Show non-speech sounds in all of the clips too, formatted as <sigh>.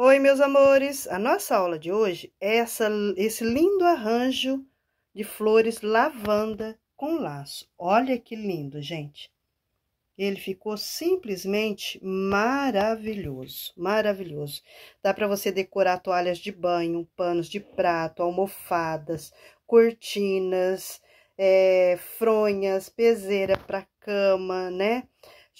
Oi, meus amores! A nossa aula de hoje é essa, esse lindo arranjo de flores lavanda com laço. Olha que lindo, gente! Ele ficou simplesmente maravilhoso, maravilhoso. Dá para você decorar toalhas de banho, panos de prato, almofadas, cortinas, é, fronhas, peseira para cama, né?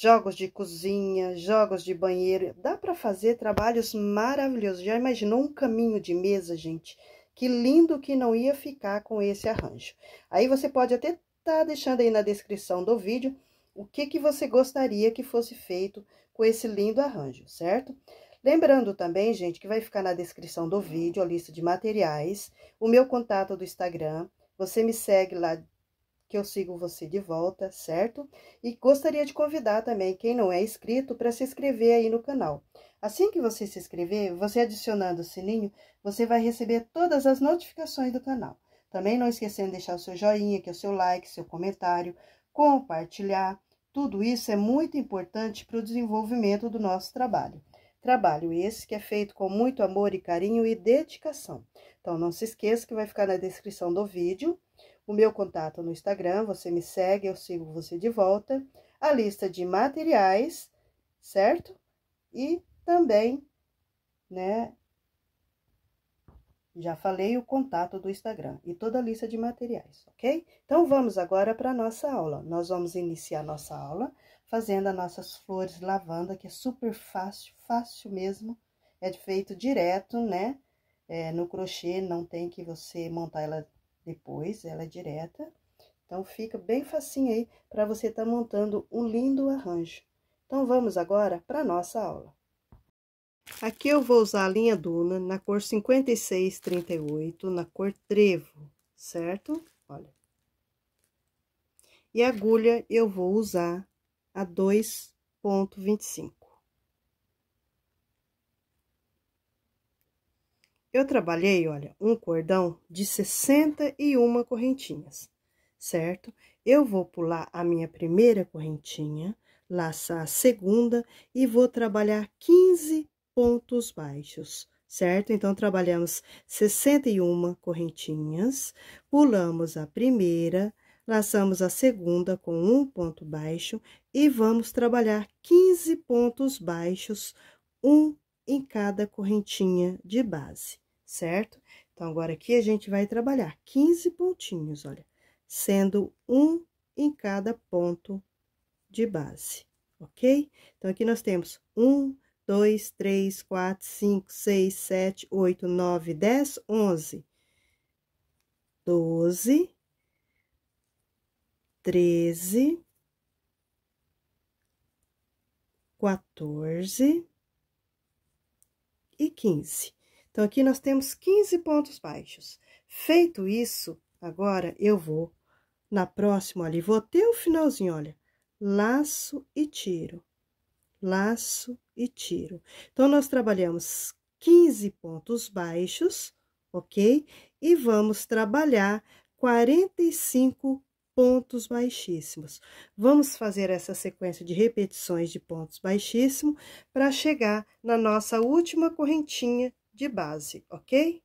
jogos de cozinha, jogos de banheiro. Dá para fazer trabalhos maravilhosos. Já imaginou um caminho de mesa, gente? Que lindo que não ia ficar com esse arranjo. Aí você pode até estar tá deixando aí na descrição do vídeo o que, que você gostaria que fosse feito com esse lindo arranjo, certo? Lembrando também, gente, que vai ficar na descrição do vídeo a lista de materiais, o meu contato do Instagram. Você me segue lá que eu sigo você de volta, certo? E gostaria de convidar também quem não é inscrito para se inscrever aí no canal. Assim que você se inscrever, você adicionando o sininho, você vai receber todas as notificações do canal. Também não esquecendo de deixar o seu joinha, que é o seu like, seu comentário, compartilhar. Tudo isso é muito importante para o desenvolvimento do nosso trabalho. Trabalho esse que é feito com muito amor e carinho e dedicação. Então, não se esqueça que vai ficar na descrição do vídeo o meu contato no Instagram, você me segue, eu sigo você de volta, a lista de materiais, certo? E também, né, já falei o contato do Instagram e toda a lista de materiais, ok? Então, vamos agora para a nossa aula. Nós vamos iniciar nossa aula fazendo as nossas flores lavanda, que é super fácil, fácil mesmo. É feito direto, né? É, no crochê, não tem que você montar ela depois ela é direta. Então, fica bem facinho aí para você estar tá montando um lindo arranjo. Então, vamos agora para nossa aula. Aqui eu vou usar a linha Duna na cor 5638, na cor Trevo, certo? Olha. E agulha eu vou usar a 2.25. Eu trabalhei, olha, um cordão de 61 correntinhas, certo? Eu vou pular a minha primeira correntinha, laçar a segunda e vou trabalhar 15 pontos baixos, certo? Então, trabalhamos 61 correntinhas, pulamos a primeira, laçamos a segunda com um ponto baixo e vamos trabalhar 15 pontos baixos, um em cada correntinha de base, certo? Então, agora aqui a gente vai trabalhar 15 pontinhos, olha, sendo um em cada ponto de base, ok? Então, aqui nós temos um, dois, três, quatro, cinco, seis, sete, oito, nove, dez, onze, doze, treze, quatorze, e 15. Então, aqui nós temos 15 pontos baixos. Feito isso, agora eu vou na próxima, ali. vou até o finalzinho, olha. Laço e tiro, laço e tiro. Então, nós trabalhamos 15 pontos baixos, ok? E vamos trabalhar 45 pontos baixíssimos. Vamos fazer essa sequência de repetições de pontos baixíssimos para chegar na nossa última correntinha de base, ok?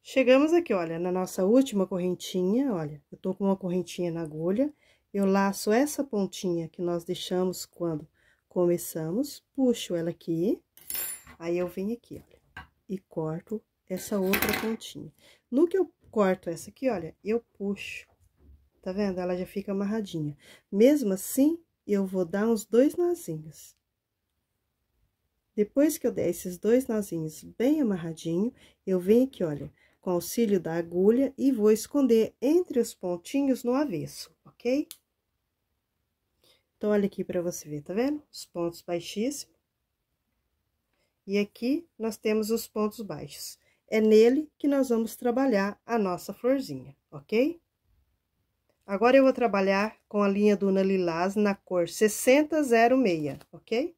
Chegamos aqui, olha, na nossa última correntinha, olha, eu tô com uma correntinha na agulha, eu laço essa pontinha que nós deixamos quando começamos, puxo ela aqui, aí eu venho aqui, olha, e corto essa outra pontinha. No que eu corto essa aqui, olha, eu puxo. Tá vendo? Ela já fica amarradinha. Mesmo assim, eu vou dar uns dois nozinhos. Depois que eu der esses dois nozinhos bem amarradinho, eu venho aqui, olha, com auxílio da agulha e vou esconder entre os pontinhos no avesso, ok? Então, olha aqui para você ver, tá vendo? Os pontos baixíssimos. E aqui, nós temos os pontos baixos. É nele que nós vamos trabalhar a nossa florzinha, ok? Agora, eu vou trabalhar com a linha do Lilás na cor 6006, ok?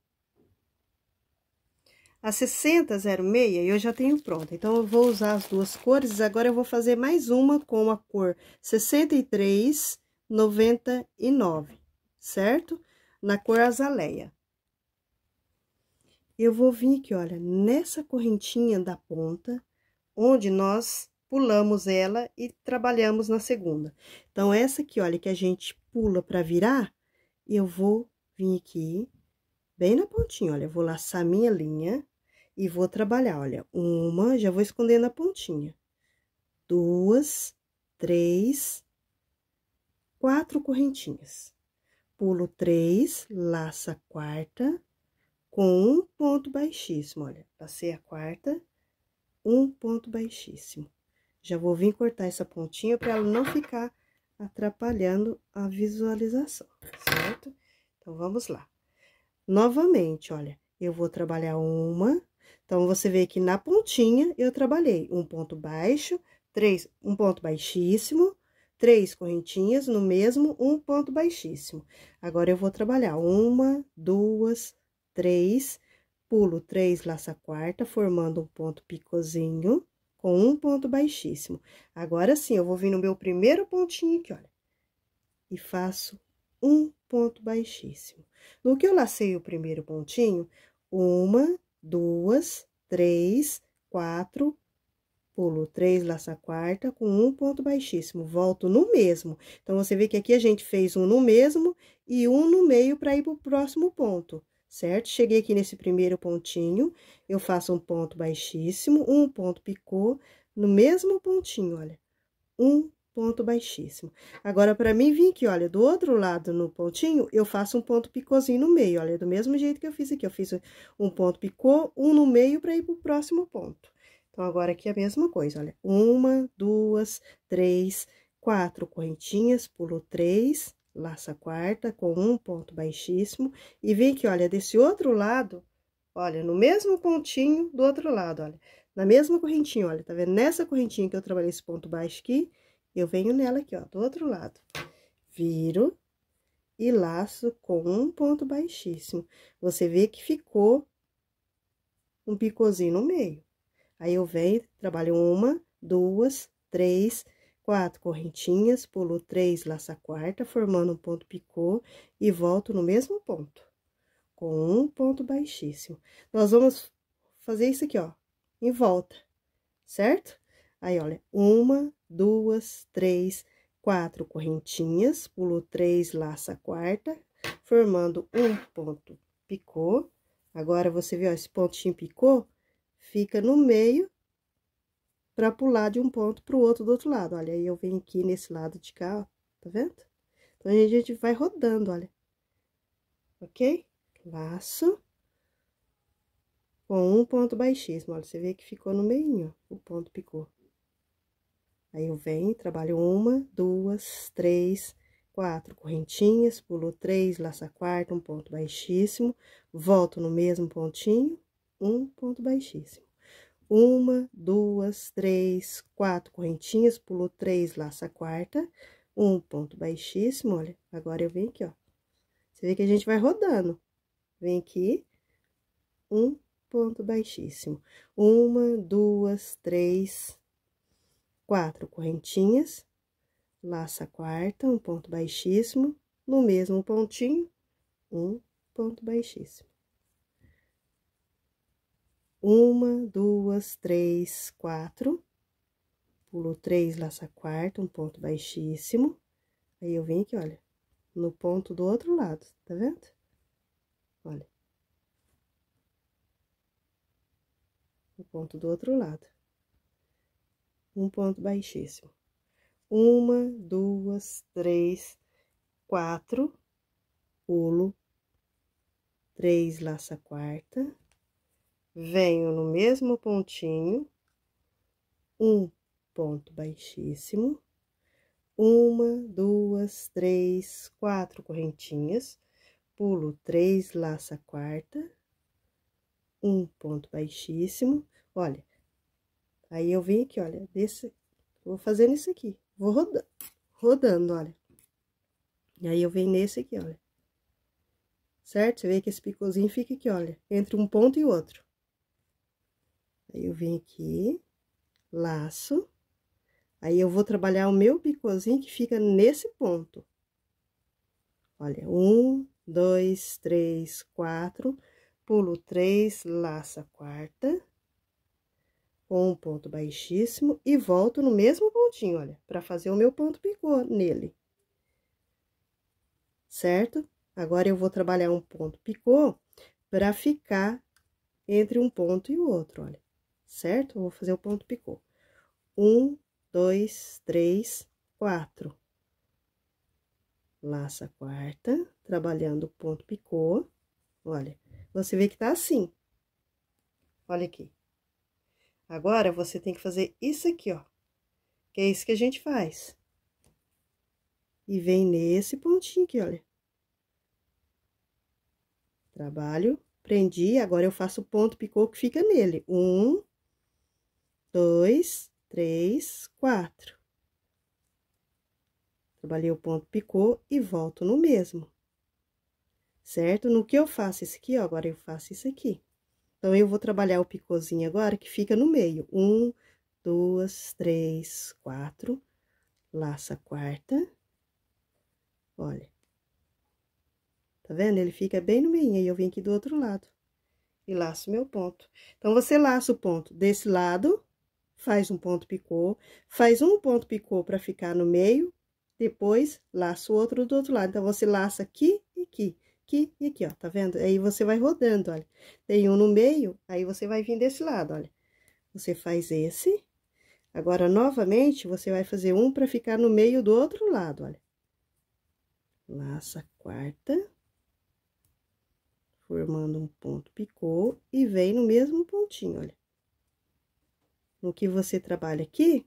A 6006 eu já tenho pronta, então eu vou usar as duas cores. Agora eu vou fazer mais uma com a cor 6399, certo? Na cor azaleia. Eu vou vir aqui, olha, nessa correntinha da ponta, onde nós pulamos ela e trabalhamos na segunda. Então, essa aqui, olha, que a gente pula para virar, eu vou vir aqui bem na pontinha, olha, eu vou laçar minha linha e vou trabalhar, olha, uma, já vou esconder na pontinha, duas, três, quatro correntinhas. Pulo três, laça a quarta, com um ponto baixíssimo, olha, passei a quarta, um ponto baixíssimo. Já vou vir cortar essa pontinha para ela não ficar atrapalhando a visualização, certo? Então, vamos lá. Novamente, olha, eu vou trabalhar uma, então, você vê que na pontinha eu trabalhei um ponto baixo, três, um ponto baixíssimo, três correntinhas no mesmo um ponto baixíssimo. Agora, eu vou trabalhar uma, duas, três, pulo três, laça quarta, formando um ponto picozinho com um ponto baixíssimo. Agora sim, eu vou vir no meu primeiro pontinho aqui, olha, e faço um ponto baixíssimo. No que eu lacei o primeiro pontinho, uma, duas, três, quatro, pulo três, laça quarta, com um ponto baixíssimo, volto no mesmo. Então, você vê que aqui a gente fez um no mesmo e um no meio para ir para o próximo ponto certo? Cheguei aqui nesse primeiro pontinho, eu faço um ponto baixíssimo, um ponto picô, no mesmo pontinho, olha, um ponto baixíssimo. Agora, para mim vir aqui, olha, do outro lado no pontinho, eu faço um ponto picôzinho no meio, olha, do mesmo jeito que eu fiz aqui, eu fiz um ponto picô, um no meio para ir pro próximo ponto. Então, agora aqui é a mesma coisa, olha, uma, duas, três, quatro correntinhas, pulo três, laça quarta com um ponto baixíssimo, e vem que, olha, desse outro lado, olha, no mesmo pontinho do outro lado, olha, na mesma correntinha, olha, tá vendo? Nessa correntinha que eu trabalhei esse ponto baixo aqui, eu venho nela aqui, ó, do outro lado. Viro e laço com um ponto baixíssimo. Você vê que ficou um picôzinho no meio. Aí, eu venho, trabalho uma, duas, três, quatro correntinhas, pulo três, laço a quarta, formando um ponto picô e volto no mesmo ponto, com um ponto baixíssimo. Nós vamos fazer isso aqui, ó, em volta, certo? Aí, olha, uma, duas, três, quatro correntinhas, pulo três, laço a quarta, formando um ponto picô. Agora, você viu, ó, esse pontinho picô fica no meio para pular de um ponto para o outro do outro lado. Olha, aí eu venho aqui nesse lado de cá, ó, tá vendo? Então, a gente vai rodando, olha. Ok? Laço. Com um ponto baixíssimo, olha, você vê que ficou no meio, ó, o ponto picou. Aí, eu venho, trabalho uma, duas, três, quatro correntinhas, pulo três, a quarta, um ponto baixíssimo, volto no mesmo pontinho, um ponto baixíssimo. Uma, duas, três, quatro correntinhas, pulou três, laça a quarta, um ponto baixíssimo, olha, agora eu venho aqui, ó. Você vê que a gente vai rodando. Vem aqui, um ponto baixíssimo. Uma, duas, três, quatro correntinhas, laça a quarta, um ponto baixíssimo, no mesmo pontinho, um ponto baixíssimo. Uma, duas, três, quatro. Pulo três, laça quarta, um ponto baixíssimo. Aí, eu vim aqui, olha, no ponto do outro lado, tá vendo? Olha. No ponto do outro lado. Um ponto baixíssimo. Uma, duas, três, quatro, pulo, três, laça quarta, venho no mesmo pontinho, um ponto baixíssimo, uma, duas, três, quatro correntinhas, pulo três, laça quarta, um ponto baixíssimo, olha, aí eu venho aqui, olha, desse, vou fazendo isso aqui, vou rodando, rodando, olha. E aí eu venho nesse aqui, olha. Certo? Você vê que esse picôzinho fica aqui, olha, entre um ponto e outro. Aí, eu venho aqui, laço. Aí, eu vou trabalhar o meu bicozinho que fica nesse ponto. Olha, um, dois, três, quatro, pulo três, laço a quarta, com um ponto baixíssimo, e volto no mesmo pontinho, olha, para fazer o meu ponto picô nele. Certo? Agora, eu vou trabalhar um ponto picô para ficar entre um ponto e o outro, olha certo? Vou fazer o ponto picô. Um, dois, três, quatro. Laça a quarta, trabalhando o ponto picô. Olha, você vê que tá assim. Olha aqui. Agora, você tem que fazer isso aqui, ó. Que é isso que a gente faz. E vem nesse pontinho aqui, olha. Trabalho, prendi, agora eu faço o ponto picô que fica nele. Um, dois, três, quatro. Trabalhei o ponto, picou e volto no mesmo. Certo? No que eu faço isso aqui, ó, agora eu faço isso aqui. Então, eu vou trabalhar o picôzinho agora, que fica no meio. Um, duas, três, quatro. Laça a quarta. Olha. Tá vendo? Ele fica bem no meio, e eu vim aqui do outro lado. E laço meu ponto. Então, você laça o ponto desse lado faz um ponto picô, faz um ponto picô para ficar no meio, depois laça o outro do outro lado. Então, você laça aqui e aqui, aqui e aqui, ó, tá vendo? Aí você vai rodando, olha. Tem um no meio, aí você vai vir desse lado, olha. Você faz esse. Agora, novamente, você vai fazer um para ficar no meio do outro lado, olha. Laça a quarta, formando um ponto picô e vem no mesmo pontinho, olha no que você trabalha aqui,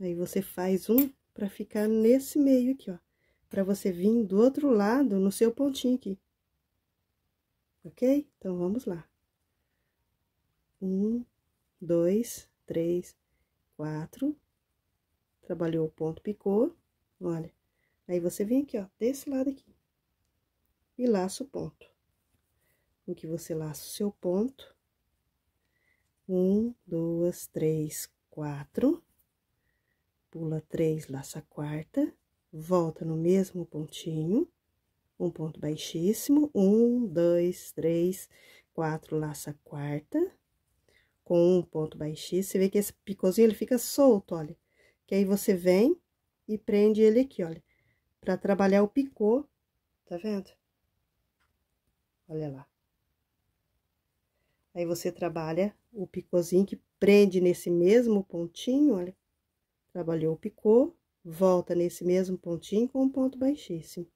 aí você faz um para ficar nesse meio aqui, ó. Pra você vir do outro lado, no seu pontinho aqui. Ok? Então, vamos lá. Um, dois, três, quatro. Trabalhou o ponto, picou. Olha. Aí, você vem aqui, ó, desse lado aqui. E laça o ponto. Em que você laça o seu ponto. Um, duas, três, quatro. Pula três, laça a quarta. Volta no mesmo pontinho. Um ponto baixíssimo. Um, dois, três, quatro, laça a quarta. Com um ponto baixíssimo. Você vê que esse picôzinho, ele fica solto, olha. Que aí você vem e prende ele aqui, olha. Pra trabalhar o picô, tá vendo? Olha lá. Aí você trabalha o picôzinho que prende nesse mesmo pontinho, olha. Trabalhou o picô, volta nesse mesmo pontinho com um ponto baixíssimo.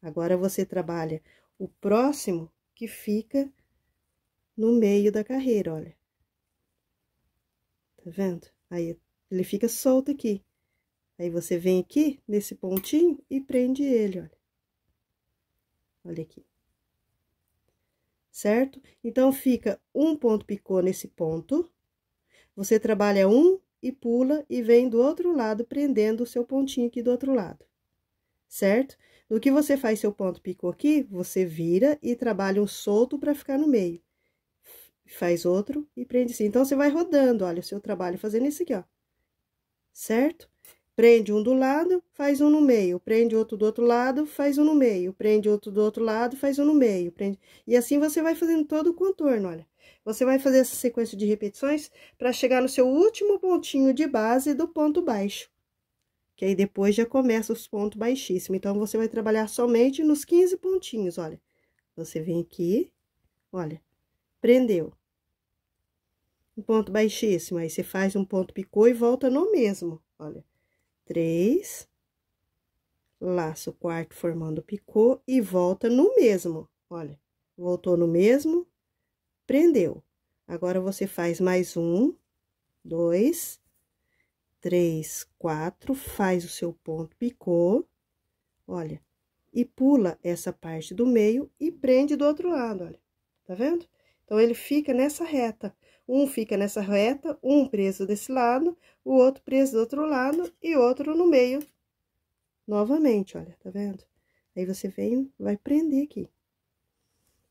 Agora, você trabalha o próximo que fica no meio da carreira, olha. Tá vendo? Aí, ele fica solto aqui. Aí, você vem aqui, nesse pontinho, e prende ele, olha. Olha aqui certo? Então, fica um ponto picô nesse ponto. Você trabalha um e pula e vem do outro lado, prendendo o seu pontinho aqui do outro lado, certo? No que você faz seu ponto picô aqui, você vira e trabalha um solto para ficar no meio. Faz outro e prende assim. Então, você vai rodando, olha, o seu trabalho fazendo isso aqui, ó. Certo? Prende um do lado, faz um no meio, prende outro do outro lado, faz um no meio, prende outro do outro lado, faz um no meio, prende... E assim você vai fazendo todo o contorno, olha. Você vai fazer essa sequência de repetições para chegar no seu último pontinho de base do ponto baixo. Que aí depois já começa os pontos baixíssimos. Então, você vai trabalhar somente nos 15 pontinhos, olha. Você vem aqui, olha, prendeu. Um ponto baixíssimo, aí você faz um ponto picô e volta no mesmo, olha três, laço quarto formando picô e volta no mesmo, olha, voltou no mesmo, prendeu. Agora, você faz mais um, dois, três, quatro, faz o seu ponto picô, olha, e pula essa parte do meio e prende do outro lado, olha, tá vendo? Então, ele fica nessa reta. Um fica nessa reta, um preso desse lado, o outro preso do outro lado e outro no meio. Novamente, olha, tá vendo? Aí você vem, vai prender aqui.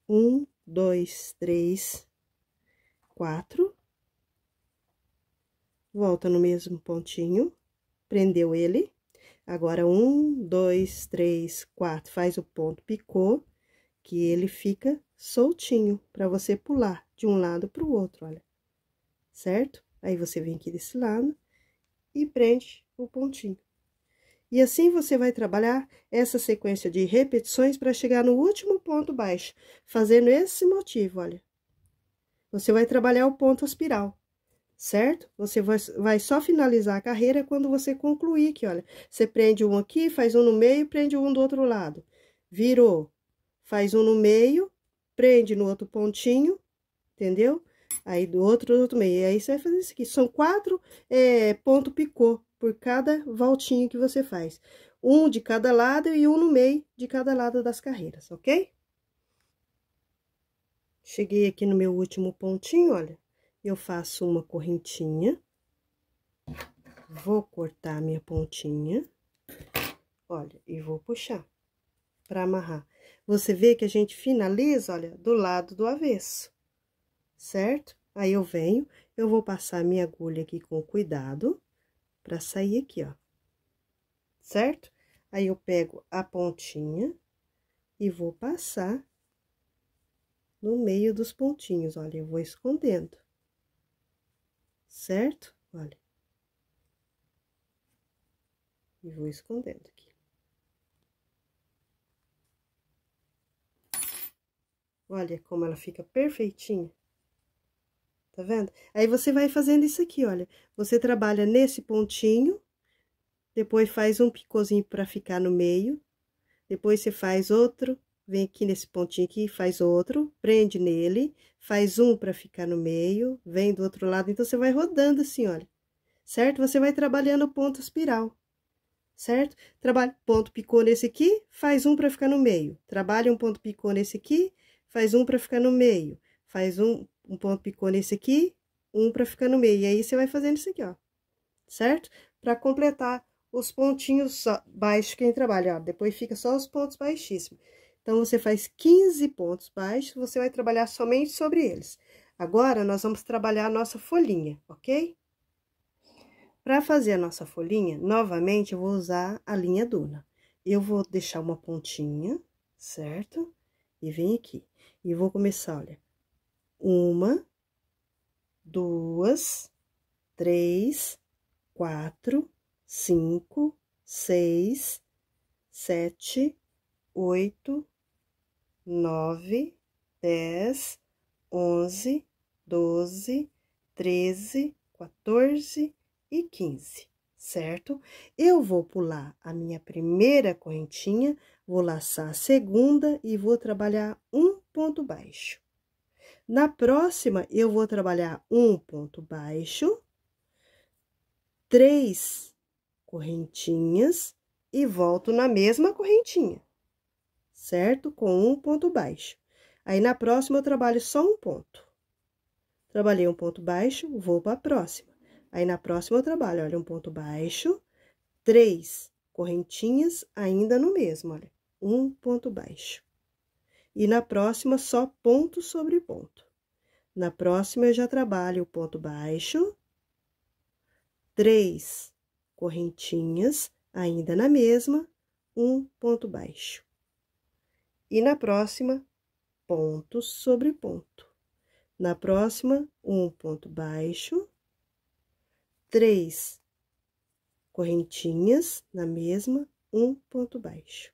Um, dois, três, quatro. Volta no mesmo pontinho, prendeu ele. Agora, um, dois, três, quatro, faz o ponto picô, que ele fica soltinho, para você pular de um lado para o outro, olha certo? Aí você vem aqui desse lado e prende o pontinho. E assim você vai trabalhar essa sequência de repetições para chegar no último ponto baixo, fazendo esse motivo, olha. Você vai trabalhar o ponto aspiral, certo? Você vai só finalizar a carreira quando você concluir que, olha, você prende um aqui, faz um no meio, prende um do outro lado. Virou, faz um no meio, prende no outro pontinho, entendeu? Aí do outro, do outro meio. E aí, você vai fazer isso aqui. São quatro é, ponto picô por cada voltinho que você faz. Um de cada lado e um no meio de cada lado das carreiras, ok? Cheguei aqui no meu último pontinho, olha. Eu faço uma correntinha. Vou cortar a minha pontinha. Olha, e vou puxar para amarrar. Você vê que a gente finaliza, olha, do lado do avesso certo? Aí, eu venho, eu vou passar minha agulha aqui com cuidado, pra sair aqui, ó. Certo? Aí, eu pego a pontinha e vou passar no meio dos pontinhos, olha, eu vou escondendo. Certo? Olha. E vou escondendo aqui. Olha como ela fica perfeitinha tá vendo? Aí você vai fazendo isso aqui, olha. Você trabalha nesse pontinho, depois faz um picôzinho pra ficar no meio, depois você faz outro, vem aqui nesse pontinho aqui, faz outro, prende nele, faz um pra ficar no meio, vem do outro lado, então você vai rodando assim, olha. Certo? Você vai trabalhando o ponto espiral, certo? Trabalha ponto picô nesse aqui, faz um pra ficar no meio. Trabalha um ponto picô nesse aqui, faz um pra ficar no meio. Faz um um ponto picô nesse aqui, um para ficar no meio. E aí, você vai fazendo isso aqui, ó, certo? Para completar os pontinhos baixos que a gente trabalha, ó. Depois fica só os pontos baixíssimos. Então, você faz 15 pontos baixos, você vai trabalhar somente sobre eles. Agora, nós vamos trabalhar a nossa folhinha, ok? Para fazer a nossa folhinha, novamente, eu vou usar a linha duna. Eu vou deixar uma pontinha, certo? E vem aqui. E vou começar, olha, uma, duas, três, quatro, cinco, seis, sete, oito, nove, dez, onze, doze, treze, quatorze e quinze, certo? Eu vou pular a minha primeira correntinha, vou laçar a segunda e vou trabalhar um ponto baixo. Na próxima, eu vou trabalhar um ponto baixo, três correntinhas e volto na mesma correntinha, certo? Com um ponto baixo. Aí, na próxima, eu trabalho só um ponto. Trabalhei um ponto baixo, vou para a próxima. Aí, na próxima, eu trabalho, olha, um ponto baixo, três correntinhas, ainda no mesmo, olha, um ponto baixo e na próxima só ponto sobre ponto. Na próxima eu já trabalho o ponto baixo, três correntinhas, ainda na mesma, um ponto baixo. E na próxima, ponto sobre ponto. Na próxima, um ponto baixo, três correntinhas, na mesma, um ponto baixo.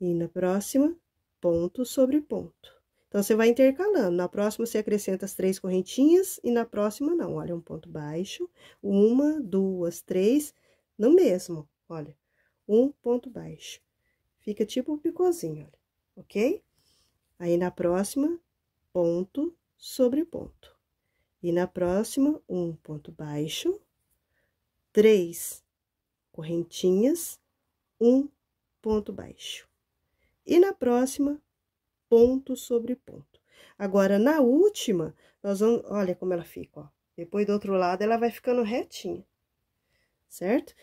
E na próxima, ponto sobre ponto. Então, você vai intercalando. Na próxima, você acrescenta as três correntinhas e na próxima, não. Olha, um ponto baixo, uma, duas, três, no mesmo. Olha, um ponto baixo. Fica tipo um picôzinho, olha, ok? Aí, na próxima, ponto sobre ponto. E na próxima, um ponto baixo, três correntinhas, um ponto baixo. E na próxima, ponto sobre ponto. Agora, na última, nós vamos... Olha como ela fica, ó. Depois do outro lado, ela vai ficando retinha, certo?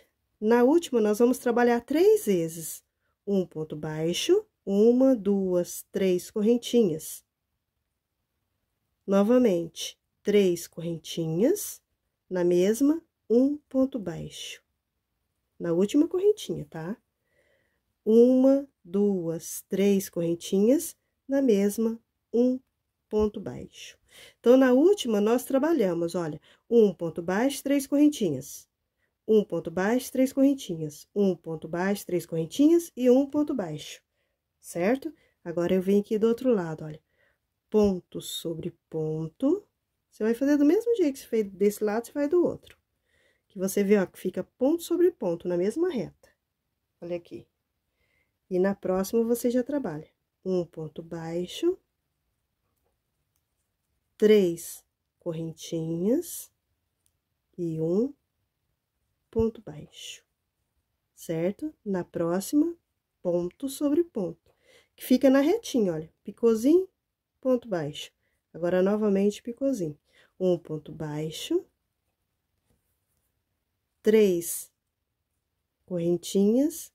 Na última, nós vamos trabalhar três vezes. Um ponto baixo, uma, duas, três correntinhas. Novamente, três correntinhas, na mesma, um ponto baixo. Na última correntinha, tá? Uma, duas, três correntinhas, na mesma, um ponto baixo. Então, na última, nós trabalhamos, olha, um ponto baixo, três correntinhas. Um ponto baixo, três correntinhas. Um ponto baixo, três correntinhas e um ponto baixo, certo? Agora, eu venho aqui do outro lado, olha. Ponto sobre ponto. Você vai fazer do mesmo jeito que você fez desse lado, você vai do outro. Que você vê, ó, que fica ponto sobre ponto na mesma reta. Olha aqui. E na próxima, você já trabalha. Um ponto baixo. Três correntinhas. E um ponto baixo. Certo? Na próxima, ponto sobre ponto. Que fica na retinha, olha. Picôzinho, ponto baixo. Agora, novamente, picôzinho. Um ponto baixo. Três correntinhas,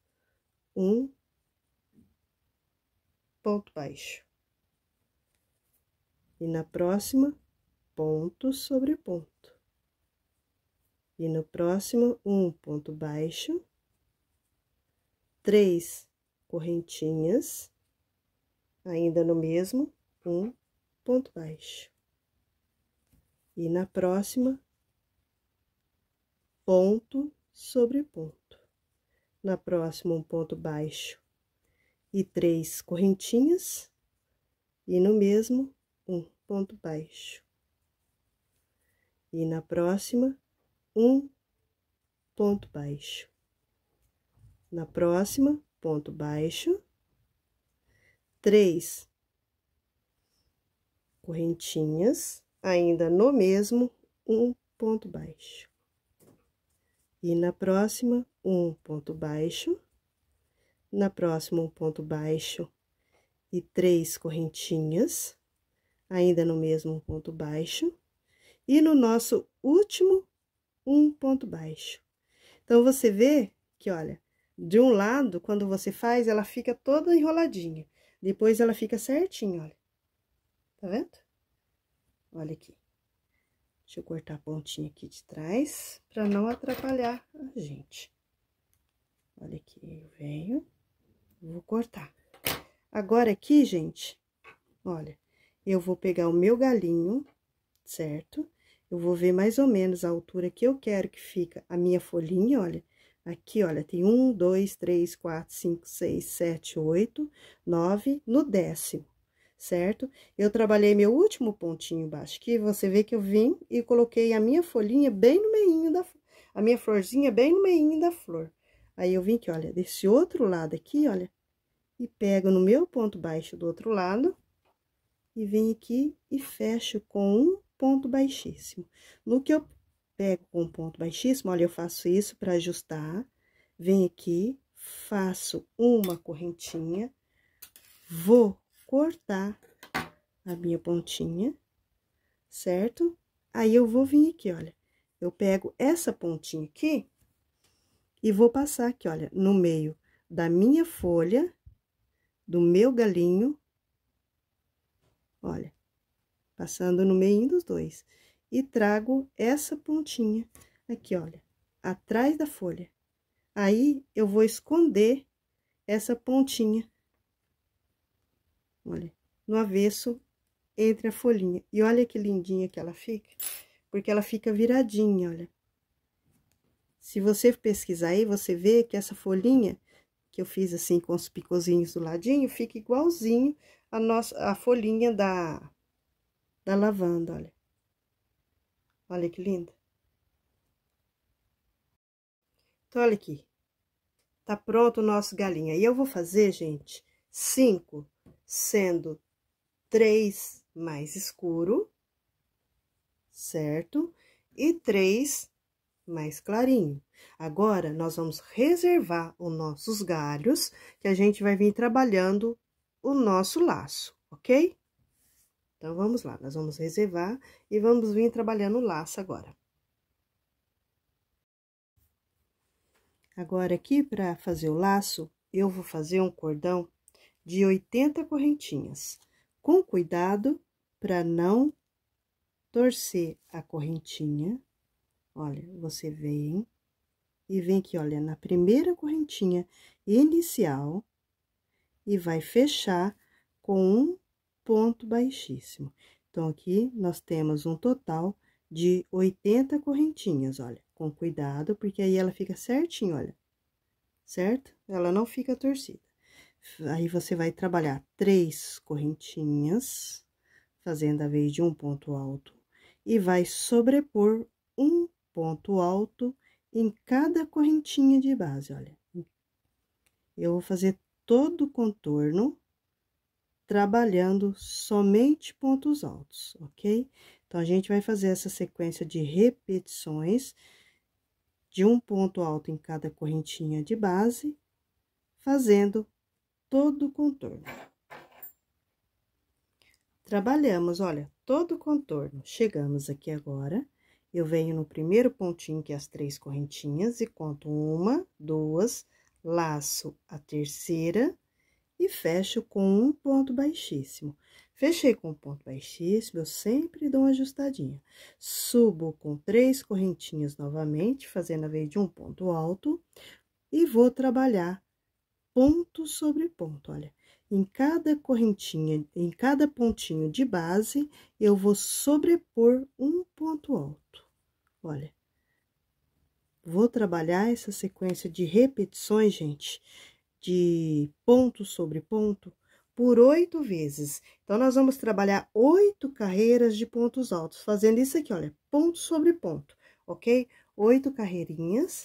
um ponto baixo. E na próxima, ponto sobre ponto. E no próximo, um ponto baixo, três correntinhas, ainda no mesmo, um ponto baixo. E na próxima, ponto sobre ponto. Na próxima, um ponto baixo, e três correntinhas, e no mesmo, um ponto baixo. E na próxima, um ponto baixo. Na próxima, ponto baixo, três correntinhas, ainda no mesmo, um ponto baixo. E na próxima, um ponto baixo na próxima um ponto baixo e três correntinhas, ainda no mesmo ponto baixo, e no nosso último um ponto baixo. Então, você vê que, olha, de um lado, quando você faz, ela fica toda enroladinha. Depois, ela fica certinha, olha. Tá vendo? Olha aqui. Deixa eu cortar a pontinha aqui de trás, para não atrapalhar a gente. Olha aqui, eu venho. Vou cortar. Agora aqui, gente, olha, eu vou pegar o meu galinho, certo? Eu vou ver mais ou menos a altura que eu quero que fica a minha folhinha, olha. Aqui, olha, tem um, dois, três, quatro, cinco, seis, sete, oito, nove, no décimo, certo? Eu trabalhei meu último pontinho baixo aqui, você vê que eu vim e coloquei a minha folhinha bem no meinho da... A minha florzinha bem no meinho da flor. Aí, eu vim aqui, olha, desse outro lado aqui, olha, e pego no meu ponto baixo do outro lado, e venho aqui e fecho com um ponto baixíssimo. No que eu pego com um ponto baixíssimo, olha, eu faço isso para ajustar, venho aqui, faço uma correntinha, vou cortar a minha pontinha, certo? Aí, eu vou vir aqui, olha, eu pego essa pontinha aqui e vou passar aqui, olha, no meio da minha folha, do meu galinho, olha, passando no meio dos dois. E trago essa pontinha aqui, olha, atrás da folha. Aí, eu vou esconder essa pontinha, olha, no avesso entre a folhinha. E olha que lindinha que ela fica, porque ela fica viradinha, olha. Se você pesquisar aí, você vê que essa folhinha que eu fiz assim com os picozinhos do ladinho, fica igualzinho a nossa a folhinha da da lavanda, olha. Olha que linda. Então, olha aqui. Tá pronto o nosso galinha. E eu vou fazer, gente, cinco, sendo três mais escuro, certo? E três mais clarinho. Agora, nós vamos reservar os nossos galhos, que a gente vai vir trabalhando o nosso laço, ok? Então, vamos lá, nós vamos reservar e vamos vir trabalhando o laço agora. Agora, aqui, para fazer o laço, eu vou fazer um cordão de 80 correntinhas, com cuidado para não torcer a correntinha, Olha, você vem e vem aqui, olha, na primeira correntinha inicial e vai fechar com um ponto baixíssimo. Então, aqui nós temos um total de 80 correntinhas, olha, com cuidado, porque aí ela fica certinho, olha, certo? Ela não fica torcida. Aí, você vai trabalhar três correntinhas, fazendo a vez de um ponto alto, e vai sobrepor um ponto alto em cada correntinha de base, olha. Eu vou fazer todo o contorno trabalhando somente pontos altos, ok? Então, a gente vai fazer essa sequência de repetições de um ponto alto em cada correntinha de base, fazendo todo o contorno. Trabalhamos, olha, todo o contorno. Chegamos aqui agora eu venho no primeiro pontinho, que é as três correntinhas, e conto uma, duas, laço a terceira e fecho com um ponto baixíssimo. Fechei com um ponto baixíssimo, eu sempre dou uma ajustadinha. Subo com três correntinhas novamente, fazendo a vez de um ponto alto, e vou trabalhar ponto sobre ponto, olha. Em cada correntinha, em cada pontinho de base, eu vou sobrepor um ponto alto. Olha, vou trabalhar essa sequência de repetições, gente, de ponto sobre ponto, por oito vezes. Então, nós vamos trabalhar oito carreiras de pontos altos, fazendo isso aqui, olha, ponto sobre ponto, ok? Oito carreirinhas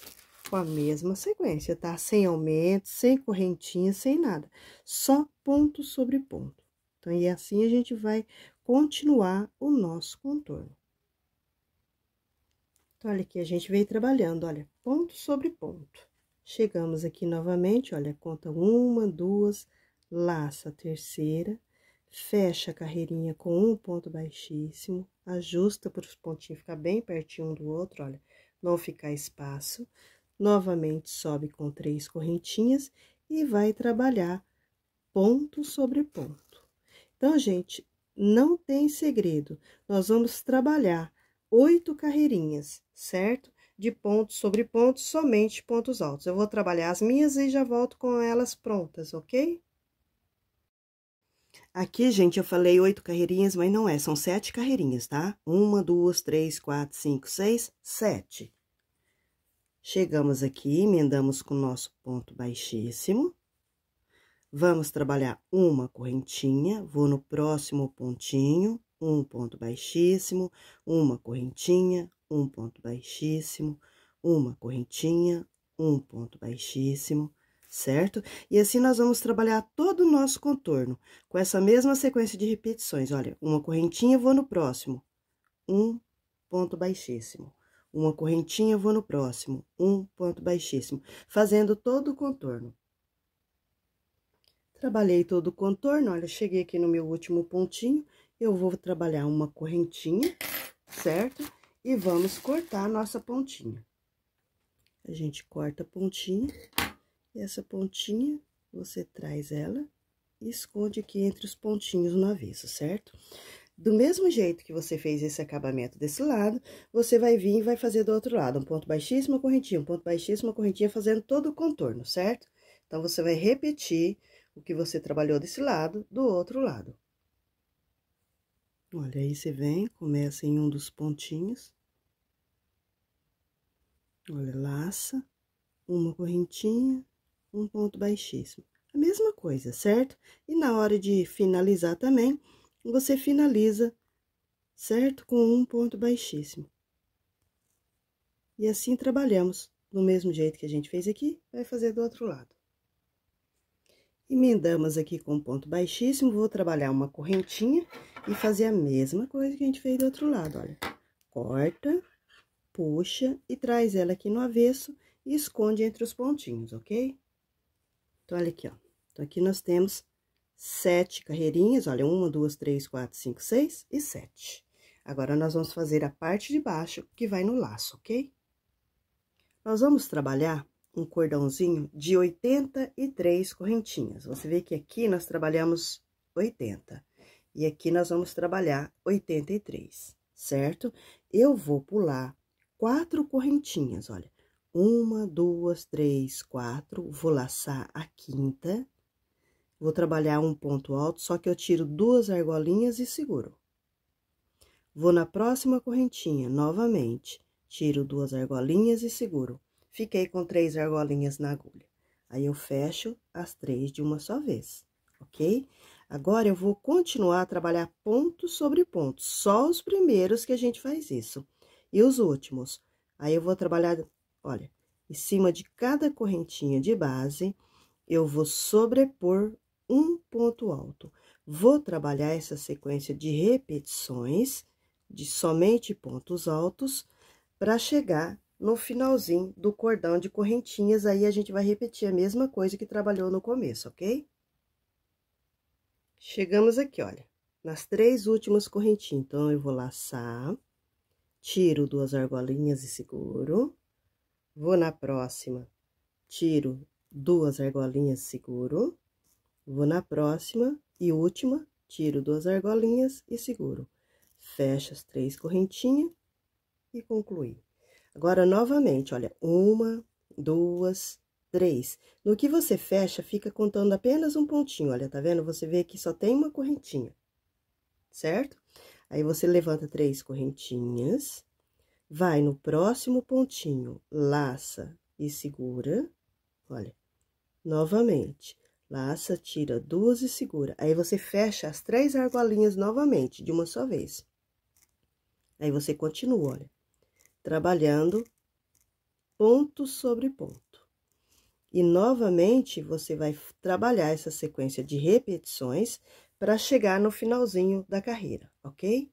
com a mesma sequência, tá? Sem aumento, sem correntinha, sem nada. Só ponto sobre ponto. Então, e assim a gente vai continuar o nosso contorno. Então, olha aqui, a gente vem trabalhando, olha, ponto sobre ponto. Chegamos aqui novamente, olha, conta uma, duas, laça a terceira, fecha a carreirinha com um ponto baixíssimo, ajusta para os pontinhos ficar bem pertinho um do outro, olha, não ficar espaço. Novamente sobe com três correntinhas e vai trabalhar ponto sobre ponto. Então, gente, não tem segredo. Nós vamos trabalhar oito carreirinhas, certo? De ponto sobre ponto, somente pontos altos. Eu vou trabalhar as minhas e já volto com elas prontas, ok? Aqui, gente, eu falei oito carreirinhas, mas não é, são sete carreirinhas, tá? Uma, duas, três, quatro, cinco, seis, sete. Chegamos aqui, emendamos com o nosso ponto baixíssimo. Vamos trabalhar uma correntinha, vou no próximo pontinho, um ponto baixíssimo, uma correntinha, um ponto baixíssimo, uma correntinha, um ponto baixíssimo, certo? E assim nós vamos trabalhar todo o nosso contorno, com essa mesma sequência de repetições. Olha, uma correntinha, vou no próximo, um ponto baixíssimo uma correntinha, vou no próximo, um ponto baixíssimo, fazendo todo o contorno. Trabalhei todo o contorno, olha, cheguei aqui no meu último pontinho, eu vou trabalhar uma correntinha, certo? E vamos cortar a nossa pontinha. A gente corta a pontinha, e essa pontinha, você traz ela e esconde aqui entre os pontinhos no avesso, certo? Certo? Do mesmo jeito que você fez esse acabamento desse lado, você vai vir e vai fazer do outro lado, um ponto baixíssimo, correntinha, um ponto baixíssimo, correntinha, fazendo todo o contorno, certo? Então, você vai repetir o que você trabalhou desse lado, do outro lado. Olha, aí você vem, começa em um dos pontinhos. Olha, laça, uma correntinha, um ponto baixíssimo. A mesma coisa, certo? E na hora de finalizar também, você finaliza, certo? Com um ponto baixíssimo. E assim trabalhamos. Do mesmo jeito que a gente fez aqui, vai fazer do outro lado. Emendamos aqui com ponto baixíssimo, vou trabalhar uma correntinha e fazer a mesma coisa que a gente fez do outro lado, olha. Corta, puxa e traz ela aqui no avesso e esconde entre os pontinhos, ok? Então, olha aqui, ó. Então, aqui nós temos sete carreirinhas, olha, uma, duas, três, quatro, cinco, seis e sete. Agora, nós vamos fazer a parte de baixo que vai no laço, ok? Nós vamos trabalhar um cordãozinho de 83 correntinhas. Você vê que aqui nós trabalhamos 80, e aqui nós vamos trabalhar 83, certo? Eu vou pular quatro correntinhas, olha. Uma, duas, três, quatro, vou laçar a quinta, Vou trabalhar um ponto alto, só que eu tiro duas argolinhas e seguro. Vou na próxima correntinha, novamente, tiro duas argolinhas e seguro. Fiquei com três argolinhas na agulha. Aí, eu fecho as três de uma só vez, ok? Agora, eu vou continuar a trabalhar ponto sobre ponto, só os primeiros que a gente faz isso. E os últimos? Aí, eu vou trabalhar, olha, em cima de cada correntinha de base, eu vou sobrepor um ponto alto. Vou trabalhar essa sequência de repetições de somente pontos altos para chegar no finalzinho do cordão de correntinhas, aí a gente vai repetir a mesma coisa que trabalhou no começo, ok? Chegamos aqui, olha, nas três últimas correntinhas, então, eu vou laçar, tiro duas argolinhas e seguro, vou na próxima, tiro duas argolinhas e seguro, Vou na próxima e última, tiro duas argolinhas e seguro. Fecho as três correntinhas e concluí. Agora, novamente, olha, uma, duas, três. No que você fecha, fica contando apenas um pontinho, olha, tá vendo? Você vê que só tem uma correntinha, certo? Aí, você levanta três correntinhas, vai no próximo pontinho, laça e segura, olha, novamente. Laça, tira duas e segura. Aí, você fecha as três argolinhas novamente, de uma só vez. Aí, você continua, olha, trabalhando ponto sobre ponto. E, novamente, você vai trabalhar essa sequência de repetições para chegar no finalzinho da carreira, ok?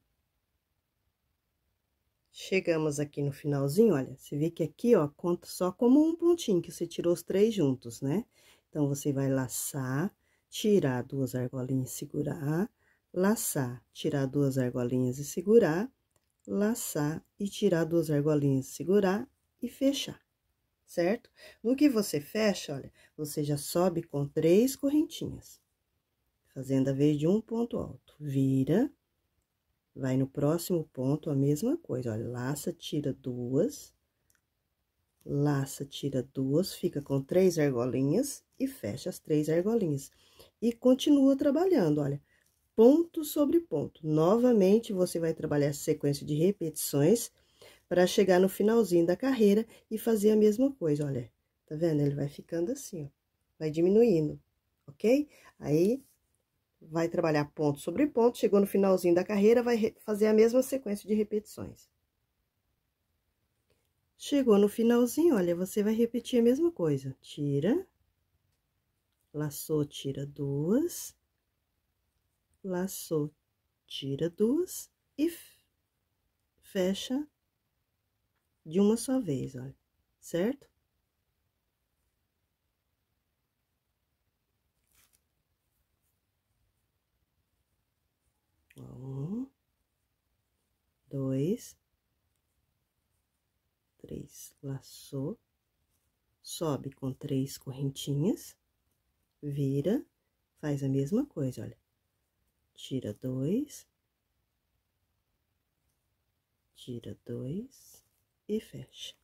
Chegamos aqui no finalzinho, olha, você vê que aqui, ó, conta só como um pontinho, que você tirou os três juntos, né? Então, você vai laçar, tirar duas argolinhas e segurar, laçar, tirar duas argolinhas e segurar, laçar e tirar duas argolinhas e segurar e fechar, certo? No que você fecha, olha, você já sobe com três correntinhas, fazendo a vez de um ponto alto. Vira, vai no próximo ponto a mesma coisa, olha, laça, tira duas, Laça, tira duas, fica com três argolinhas e fecha as três argolinhas. E continua trabalhando, olha, ponto sobre ponto. Novamente, você vai trabalhar a sequência de repetições para chegar no finalzinho da carreira e fazer a mesma coisa, olha. Tá vendo? Ele vai ficando assim, ó, vai diminuindo, ok? Aí, vai trabalhar ponto sobre ponto, chegou no finalzinho da carreira, vai fazer a mesma sequência de repetições. Chegou no finalzinho, olha, você vai repetir a mesma coisa. Tira, laçou, tira duas, laçou, tira duas e fecha de uma só vez, olha, certo? Um, dois, três, laçou, sobe com três correntinhas, vira, faz a mesma coisa, olha. Tira dois, tira dois e fecha.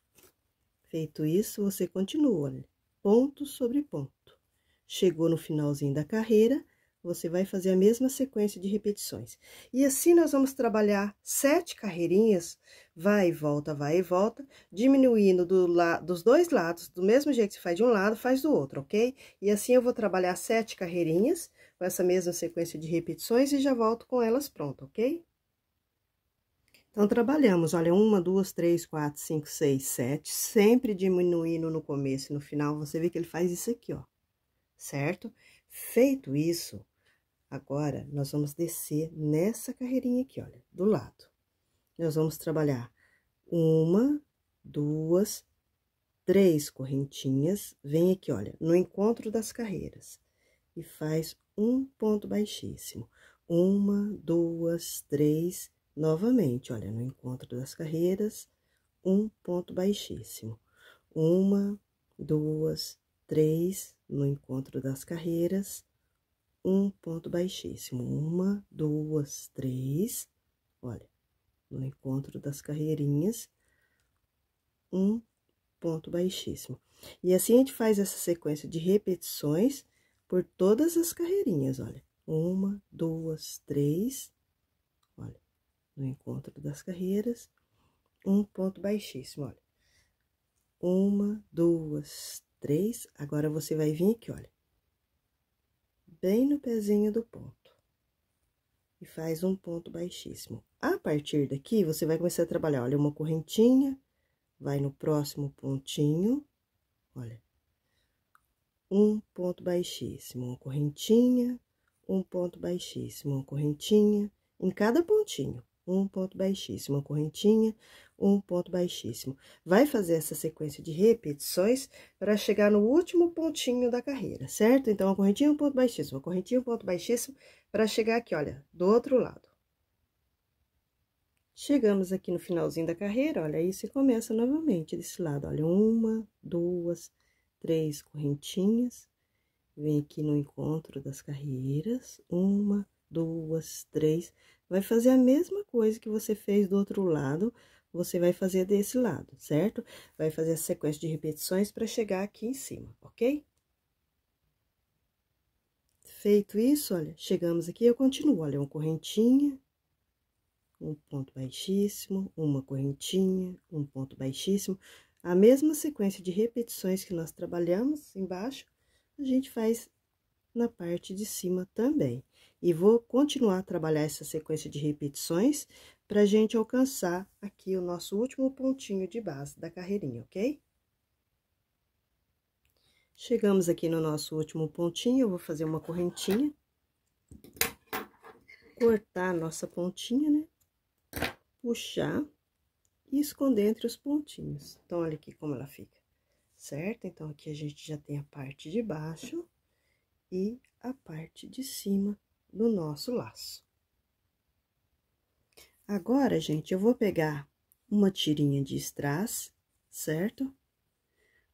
Feito isso, você continua, olha, ponto sobre ponto. Chegou no finalzinho da carreira, você vai fazer a mesma sequência de repetições. E assim nós vamos trabalhar sete carreirinhas, vai e volta, vai e volta, diminuindo do dos dois lados, do mesmo jeito que você faz de um lado, faz do outro, ok? E assim eu vou trabalhar sete carreirinhas com essa mesma sequência de repetições e já volto com elas pronta, ok? Então, trabalhamos, olha, uma, duas, três, quatro, cinco, seis, sete, sempre diminuindo no começo e no final, você vê que ele faz isso aqui, ó, certo? Feito isso, Agora, nós vamos descer nessa carreirinha aqui, olha, do lado. Nós vamos trabalhar uma, duas, três correntinhas. Vem aqui, olha, no encontro das carreiras. E faz um ponto baixíssimo. Uma, duas, três, novamente, olha, no encontro das carreiras, um ponto baixíssimo. Uma, duas, três, no encontro das carreiras um ponto baixíssimo. Uma, duas, três. Olha, no encontro das carreirinhas, um ponto baixíssimo. E assim a gente faz essa sequência de repetições por todas as carreirinhas, olha. Uma, duas, três, olha, no encontro das carreiras, um ponto baixíssimo, olha. Uma, duas, três, agora você vai vir aqui, olha bem no pezinho do ponto. E faz um ponto baixíssimo. A partir daqui, você vai começar a trabalhar, olha, uma correntinha, vai no próximo pontinho, olha. Um ponto baixíssimo, uma correntinha, um ponto baixíssimo, uma correntinha, em cada pontinho um ponto baixíssimo, uma correntinha, um ponto baixíssimo. Vai fazer essa sequência de repetições para chegar no último pontinho da carreira, certo? Então, uma correntinha, um ponto baixíssimo, uma correntinha, um ponto baixíssimo, para chegar aqui, olha, do outro lado. Chegamos aqui no finalzinho da carreira, olha, aí você começa novamente desse lado, olha, uma, duas, três correntinhas, vem aqui no encontro das carreiras, uma, duas, três. Vai fazer a mesma coisa que você fez do outro lado, você vai fazer desse lado, certo? Vai fazer a sequência de repetições para chegar aqui em cima, ok? Feito isso, olha, chegamos aqui, eu continuo, olha, uma correntinha, um ponto baixíssimo, uma correntinha, um ponto baixíssimo. A mesma sequência de repetições que nós trabalhamos embaixo, a gente faz na parte de cima também. E vou continuar a trabalhar essa sequência de repetições para a gente alcançar aqui o nosso último pontinho de base da carreirinha, ok? Chegamos aqui no nosso último pontinho, eu vou fazer uma correntinha. Cortar a nossa pontinha, né? Puxar e esconder entre os pontinhos. Então, olha aqui como ela fica, certo? Então, aqui a gente já tem a parte de baixo e a parte de cima do nosso laço. Agora, gente, eu vou pegar uma tirinha de strass, certo?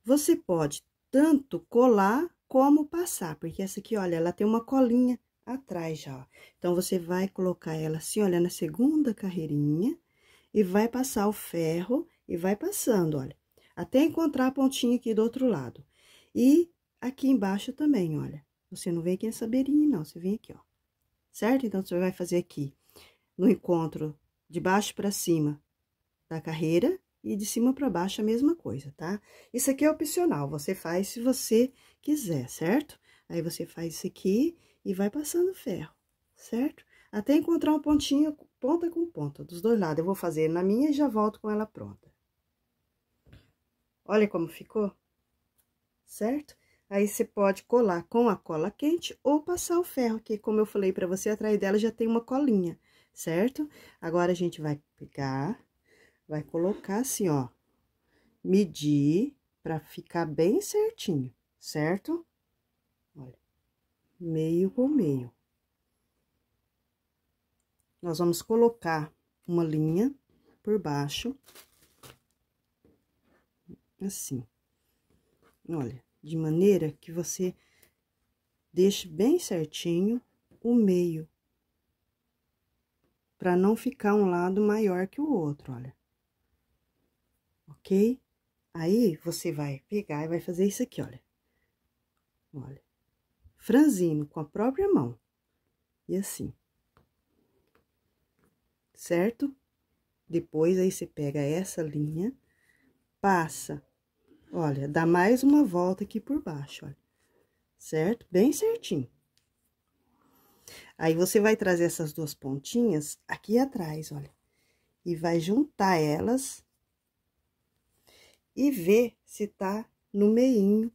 Você pode tanto colar como passar, porque essa aqui, olha, ela tem uma colinha atrás já, ó. Então, você vai colocar ela assim, olha, na segunda carreirinha, e vai passar o ferro, e vai passando, olha, até encontrar a pontinha aqui do outro lado. E aqui embaixo também, olha, você não vem aqui nessa beirinha, não, você vem aqui, ó certo? Então, você vai fazer aqui no encontro de baixo para cima da carreira e de cima para baixo a mesma coisa, tá? Isso aqui é opcional, você faz se você quiser, certo? Aí, você faz isso aqui e vai passando ferro, certo? Até encontrar um pontinho, ponta com ponta, dos dois lados. Eu vou fazer na minha e já volto com ela pronta. Olha como ficou, certo? Aí, você pode colar com a cola quente ou passar o ferro, que como eu falei pra você, atrás dela já tem uma colinha, certo? Agora, a gente vai pegar, vai colocar assim, ó, medir pra ficar bem certinho, certo? Olha, meio por meio. Nós vamos colocar uma linha por baixo, assim. Olha, de maneira que você deixe bem certinho o meio, para não ficar um lado maior que o outro, olha. Ok? Aí, você vai pegar e vai fazer isso aqui, olha. Olha. Franzindo com a própria mão. E assim. Certo? Depois, aí, você pega essa linha, passa Olha, dá mais uma volta aqui por baixo, olha. Certo? Bem certinho. Aí, você vai trazer essas duas pontinhas aqui atrás, olha. E vai juntar elas. E ver se tá no meinho,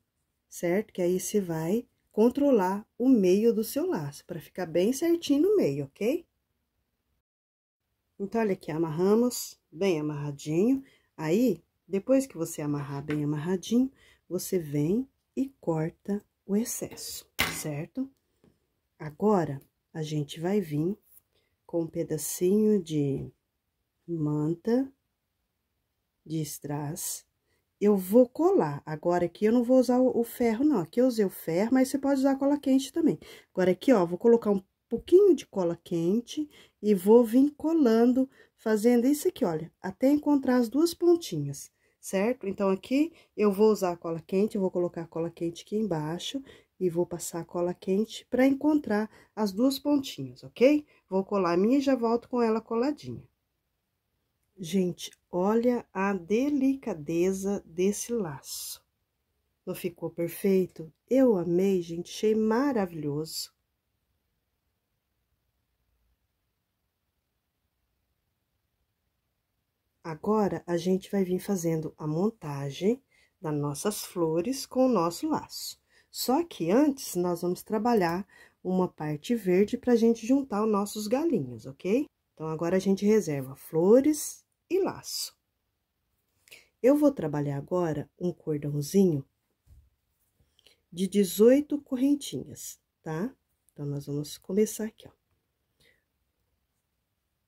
certo? Que aí você vai controlar o meio do seu laço, para ficar bem certinho no meio, ok? Então, olha aqui, amarramos bem amarradinho. Aí, depois que você amarrar bem amarradinho, você vem e corta o excesso, certo? Agora, a gente vai vir com um pedacinho de manta de strass. Eu vou colar, agora aqui eu não vou usar o ferro não, aqui eu usei o ferro, mas você pode usar cola quente também. Agora aqui, ó, vou colocar um pouquinho de cola quente e vou vir colando, fazendo isso aqui, olha, até encontrar as duas pontinhas certo? Então, aqui eu vou usar a cola quente, vou colocar a cola quente aqui embaixo e vou passar a cola quente para encontrar as duas pontinhas, ok? Vou colar a minha e já volto com ela coladinha. Gente, olha a delicadeza desse laço. Não ficou perfeito? Eu amei, gente, achei maravilhoso. Agora, a gente vai vir fazendo a montagem das nossas flores com o nosso laço. Só que antes, nós vamos trabalhar uma parte verde para a gente juntar os nossos galinhos, ok? Então, agora a gente reserva flores e laço. Eu vou trabalhar agora um cordãozinho de 18 correntinhas, tá? Então, nós vamos começar aqui, ó.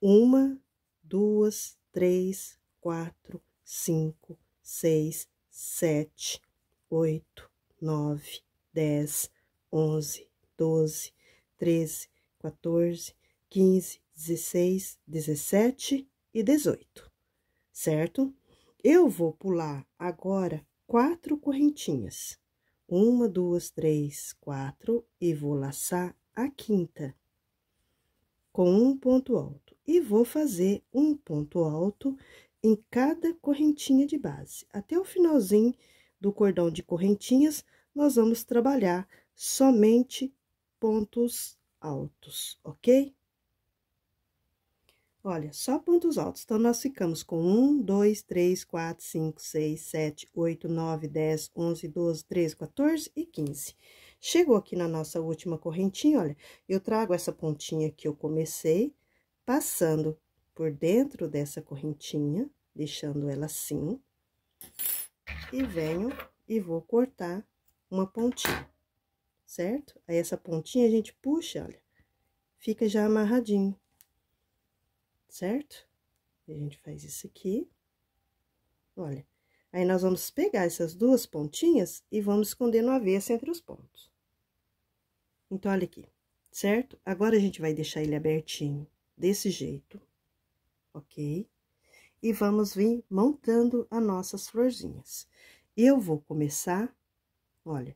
Uma, duas, três, quatro, cinco, seis, sete, oito, nove, dez, onze, doze, treze, quatorze, quinze, dezesseis, dezessete e dezoito, certo? Eu vou pular agora quatro correntinhas. Uma, duas, três, quatro, e vou laçar a quinta com um ponto alto e vou fazer um ponto alto em cada correntinha de base. Até o finalzinho do cordão de correntinhas, nós vamos trabalhar somente pontos altos, ok? Olha, só pontos altos. Então, nós ficamos com 1, 2, 3, 4, 5, 6, 7, 8, 9, 10, 11, 12, 13, 14 e 15. Chegou aqui na nossa última correntinha, olha, eu trago essa pontinha que eu comecei, passando por dentro dessa correntinha, deixando ela assim. E venho e vou cortar uma pontinha, certo? Aí, essa pontinha a gente puxa, olha, fica já amarradinho, certo? A gente faz isso aqui, olha. Aí, nós vamos pegar essas duas pontinhas e vamos esconder no avesso entre os pontos. Então, olha aqui, certo? Agora, a gente vai deixar ele abertinho desse jeito, ok? E vamos vir montando as nossas florzinhas. Eu vou começar, olha,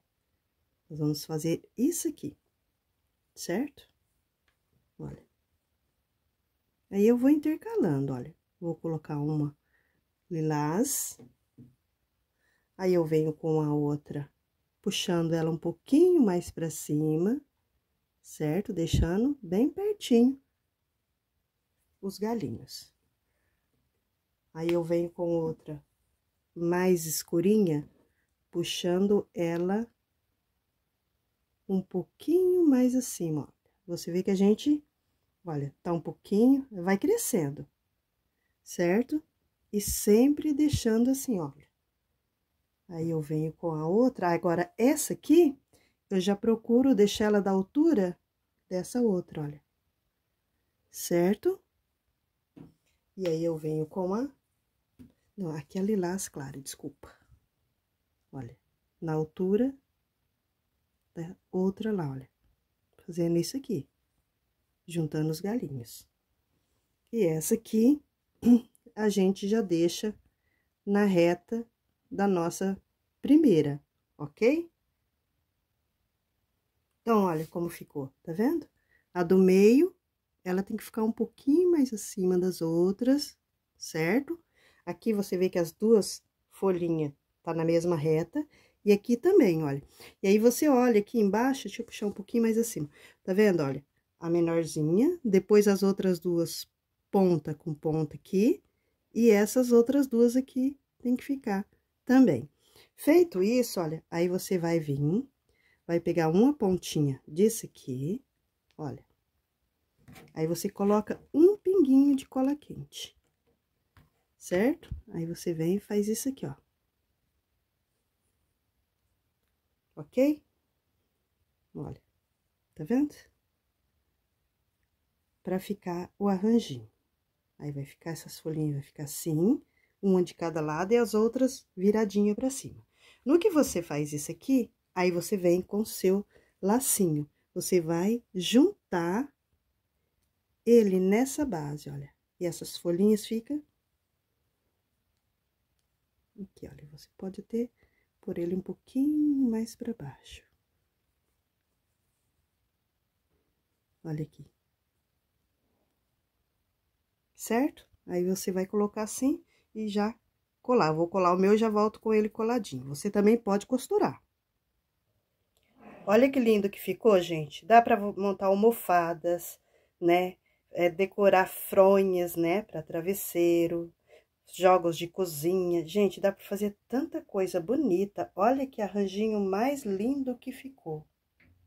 nós vamos fazer isso aqui, certo? Olha. Aí, eu vou intercalando, olha. Vou colocar uma lilás. Aí, eu venho com a outra, puxando ela um pouquinho mais pra cima, certo? Deixando bem pertinho os galinhos. Aí eu venho com outra mais escurinha, puxando ela um pouquinho mais acima, olha. Você vê que a gente, olha, tá um pouquinho, vai crescendo, certo? E sempre deixando assim, olha. Aí eu venho com a outra, agora essa aqui, eu já procuro deixar ela da altura dessa outra, olha. Certo? E aí, eu venho com a... Não, aqui é lilás claro, desculpa. Olha, na altura da outra lá, olha. Fazendo isso aqui. Juntando os galinhos. E essa aqui, <clears throat> a gente já deixa na reta da nossa primeira, ok? Então, olha como ficou, tá vendo? A do meio ela tem que ficar um pouquinho mais acima das outras, certo? Aqui você vê que as duas folhinhas tá na mesma reta, e aqui também, olha. E aí, você olha aqui embaixo, deixa eu puxar um pouquinho mais acima. Tá vendo, olha? A menorzinha, depois as outras duas ponta com ponta aqui, e essas outras duas aqui tem que ficar também. Feito isso, olha, aí você vai vir, vai pegar uma pontinha disso aqui, olha, Aí, você coloca um pinguinho de cola quente, certo? Aí, você vem e faz isso aqui, ó. Ok? Olha, tá vendo? Pra ficar o arranjinho. Aí, vai ficar essas folhinhas, vai ficar assim, uma de cada lado e as outras viradinha pra cima. No que você faz isso aqui, aí você vem com o seu lacinho. Você vai juntar ele nessa base, olha. E essas folhinhas ficam... Aqui, olha, você pode ter por ele um pouquinho mais para baixo. Olha aqui. Certo? Aí você vai colocar assim e já colar. Vou colar o meu e já volto com ele coladinho. Você também pode costurar. Olha que lindo que ficou, gente. Dá para montar almofadas, né? é, decorar fronhas, né, para travesseiro, jogos de cozinha. Gente, dá para fazer tanta coisa bonita. Olha que arranjinho mais lindo que ficou.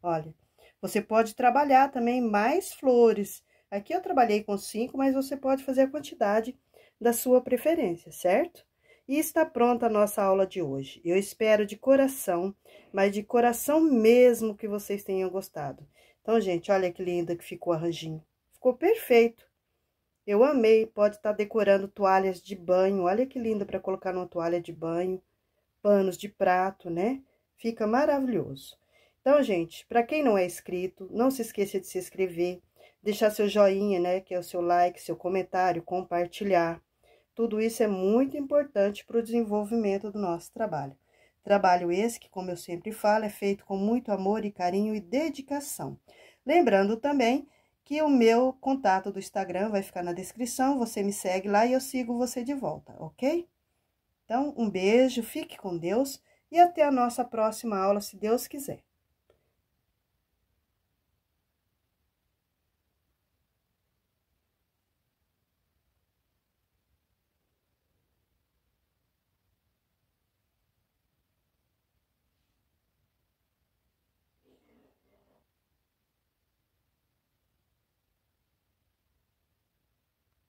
Olha, você pode trabalhar também mais flores. Aqui eu trabalhei com cinco, mas você pode fazer a quantidade da sua preferência, certo? E está pronta a nossa aula de hoje. Eu espero de coração, mas de coração mesmo que vocês tenham gostado. Então, gente, olha que linda que ficou o arranjinho. Ficou perfeito. Eu amei, pode estar tá decorando toalhas de banho, olha que lindo para colocar numa toalha de banho, panos de prato, né? Fica maravilhoso. Então, gente, para quem não é inscrito, não se esqueça de se inscrever, deixar seu joinha, né, que é o seu like, seu comentário, compartilhar. Tudo isso é muito importante para o desenvolvimento do nosso trabalho. Trabalho esse que, como eu sempre falo, é feito com muito amor e carinho e dedicação. Lembrando também que o meu contato do Instagram vai ficar na descrição, você me segue lá e eu sigo você de volta, ok? Então, um beijo, fique com Deus e até a nossa próxima aula, se Deus quiser.